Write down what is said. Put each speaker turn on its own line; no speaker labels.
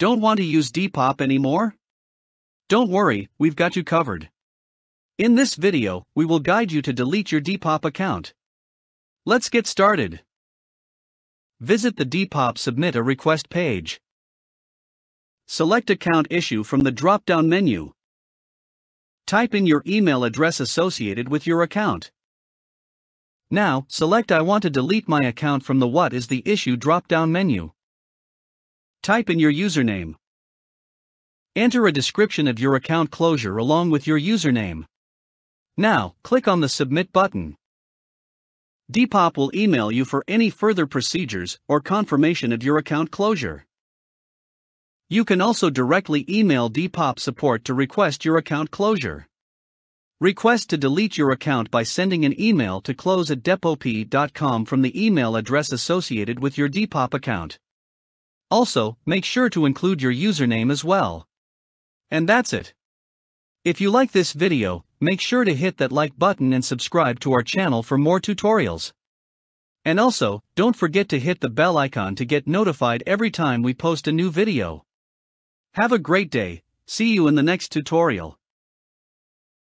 Don't want to use Depop anymore? Don't worry, we've got you covered. In this video, we will guide you to delete your Depop account. Let's get started. Visit the Depop Submit a Request page. Select Account Issue from the drop down menu. Type in your email address associated with your account. Now, select I want to delete my account from the What is the Issue drop down menu. Type in your username. Enter a description of your account closure along with your username. Now, click on the Submit button. Depop will email you for any further procedures or confirmation of your account closure. You can also directly email Depop support to request your account closure. Request to delete your account by sending an email to close at depop.com from the email address associated with your Depop account. Also, make sure to include your username as well. And that's it. If you like this video, make sure to hit that like button and subscribe to our channel for more tutorials. And also, don't forget to hit the bell icon to get notified every time we post a new video. Have a great day, see you in the next tutorial.